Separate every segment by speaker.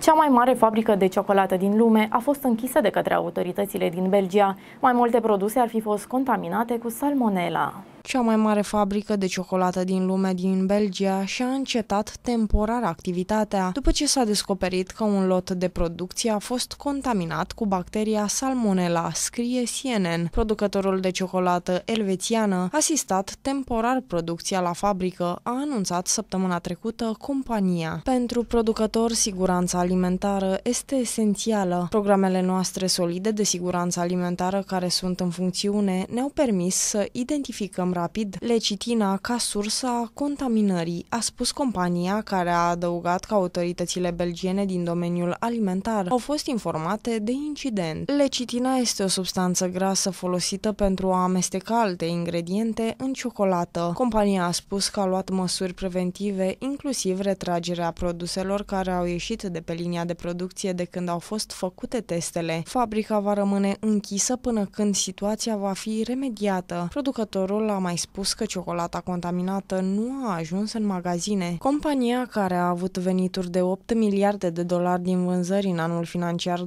Speaker 1: Cea mai mare fabrică de ciocolată din lume a fost închisă de către autoritățile din Belgia. Mai multe produse ar fi fost contaminate cu salmonella. Cea mai mare fabrică de ciocolată din lume din Belgia și-a încetat temporar activitatea după ce s-a descoperit că un lot de producție a fost contaminat cu bacteria Salmonella, scrie CNN. Producătorul de ciocolată elvețiană a asistat temporar producția la fabrică, a anunțat săptămâna trecută compania. Pentru producător, siguranța alimentară este esențială. Programele noastre solide de siguranță alimentară care sunt în funcțiune ne-au permis să identificăm reacționăm rapid. Lecitina ca sursa contaminării, a spus compania care a adăugat că autoritățile belgiene din domeniul alimentar au fost informate de incident. Lecitina este o substanță grasă folosită pentru a amesteca alte ingrediente în ciocolată. Compania a spus că a luat măsuri preventive, inclusiv retragerea produselor care au ieșit de pe linia de producție de când au fost făcute testele. Fabrica va rămâne închisă până când situația va fi remediată. Producătorul a mai spus că ciocolata contaminată nu a ajuns în magazine. Compania, care a avut venituri de 8 miliarde de dolari din vânzări în anul financiar 2020-2021,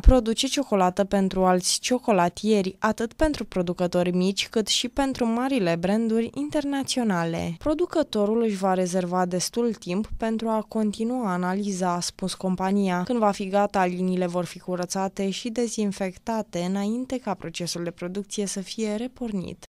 Speaker 1: produce ciocolată pentru alți ciocolatieri, atât pentru producători mici, cât și pentru marile branduri internaționale. Producătorul își va rezerva destul timp pentru a continua analiza, a spus compania. Când va fi gata, liniile vor fi curățate și dezinfectate înainte ca procesul de producție să fie pornit